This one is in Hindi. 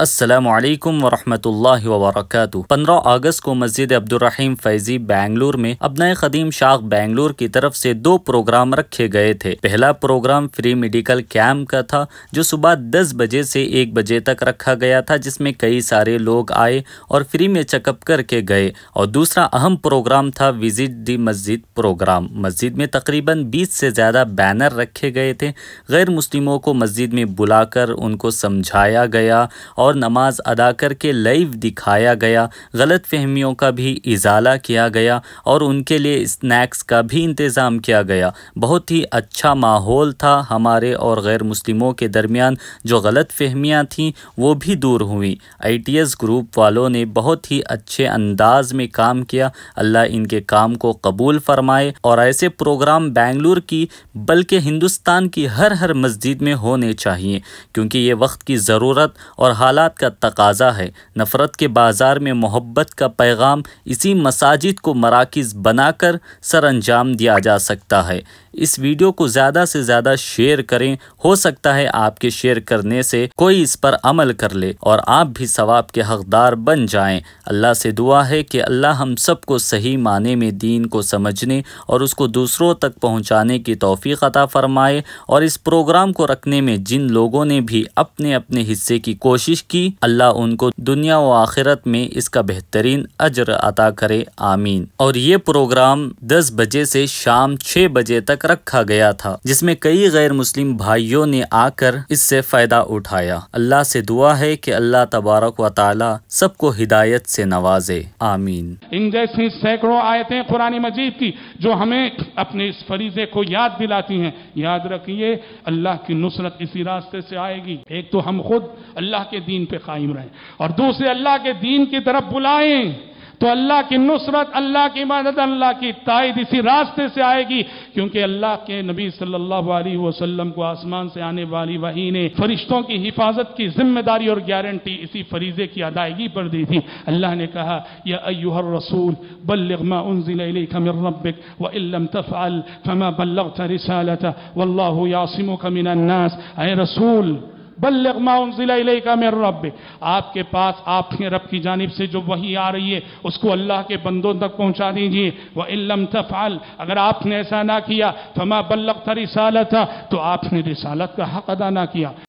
असलकम वरहमल वरक पंद्रह अगस्त को मस्जिद अब्दुलरहीम फैजी बेंगलुरु में अपना कदीम शाख बेंगलुरु की तरफ से दो प्रोग्राम रखे गए थे पहला प्रोग्राम फ्री मेडिकल कैंप का था जो सुबह 10 बजे से 1 बजे तक रखा गया था जिसमें कई सारे लोग आए और फ्री में चेकअप करके गए और दूसरा अहम प्रोग्राम था विजिट दी मस्जिद प्रोग्राम मस्जिद में तकरीबन बीस से ज़्यादा बैनर रखे गए थे गैर मुस्लिमों को मस्जिद में बुलाकर उनको समझाया गया और नमाज अदा करके लाइव दिखाया गया गलत फहमियों का भी इजाला किया गया और उनके लिए स्नैक्स का भी इंतज़ाम किया गया बहुत ही अच्छा माहौल था हमारे और गैर मुस्लिमों के दरमियान जो गलत फहमियाँ थीं वो भी दूर हुई एस ग्रुप वालों ने बहुत ही अच्छे अंदाज में काम किया अल्लाह इनके काम को कबूल फरमाए और ऐसे प्रोग्राम बेंगलुरु की बल्कि हिंदुस्तान की हर हर मस्जिद में होने चाहिए क्योंकि ये वक्त की ज़रूरत और हाल हालात का तकाजा है नफ़रत के बाज़ार में मोहब्बत का पैगाम इसी मसाजिद को मराकज़ बनाकर सर अंजाम दिया जा सकता है इस वीडियो को ज़्यादा से ज़्यादा शेयर करें हो सकता है आपके शेयर करने से कोई इस पर अमल कर ले और आप भी सवाब के हकदार बन जाएं अल्लाह से दुआ है कि अल्लाह हम सबको सही माने में दीन को समझने और उसको दूसरों तक पहुंचाने की तोफ़ी अता फ़रमाए और इस प्रोग्राम को रखने में जिन लोगों ने भी अपने अपने हिस्से की कोशिश की अल्लाह उनको दुनिया व आखिरत में इसका बेहतरीन अजर अता करे आमीन और ये प्रोग्राम दस बजे से शाम छह बजे तक रखा गया था जिसमें कई गैर मुस्लिम भाइयों ने आकर इससे फ़ायदा उठाया अल्लाह से दुआ है कि अल्लाह तबारक व ताला सबको हिदायत से नवाजे आमीन इन जैसी सैकड़ों आयतें पुरानी मजीद की जो हमें अपने इस फरीजे को याद दिलाती हैं याद रखिए अल्लाह की नुसरत इसी रास्ते से आएगी एक तो हम खुद अल्लाह के दिन दीन पे कायम रहें और दूसरे अल्लाह के दीन की तरफ बुलाएं तो अल्लाह की नुसरत अल्लाह की मदद अल्लाह की तायद इसी रास्ते से आएगी क्योंकि अल्लाह के नबी सल्लल्लाहु अलैहि वसल्लम को आसमान से आने वाली वही ने फरिश्तों की हिफाजत की जिम्मेदारी और गारंटी इसी फरीजे की अदायगी पर दी थी अल्लाह ने कहा या अयुहर रसूल बल्लमा उनबिक व इलम तफ़ाल फमा बल्लग रिसालत वल्लाह यासिमो कमिन अय रसूल बल्लग जिला का मेर रब आपके पास आपके रब की जानब से जो वही आ रही है उसको अल्लाह के बंदों तक पहुँचा दीजिए वह इलम तफ़ाल अगर आपने ऐसा ना किया तो मैं बल्लग था रिसालत था तो आपने रिसालत का हक अदा ना किया